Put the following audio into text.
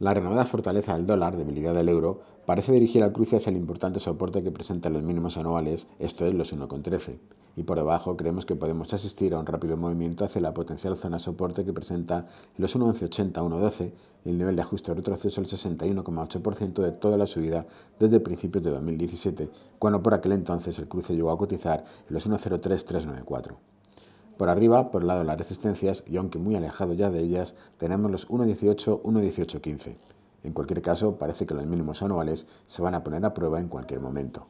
La renovada fortaleza del dólar, debilidad del euro, parece dirigir al cruce hacia el importante soporte que presentan los mínimos anuales, esto es los 1,13, y por debajo creemos que podemos asistir a un rápido movimiento hacia la potencial zona soporte que presenta los 1,1180-1,12 y el nivel de ajuste retroceso al 61,8% de toda la subida desde principios de 2017, cuando por aquel entonces el cruce llegó a cotizar en los 1,03394. Por arriba, por el lado de las resistencias, y aunque muy alejado ya de ellas, tenemos los 1.18, 1.18.15. En cualquier caso, parece que los mínimos anuales se van a poner a prueba en cualquier momento.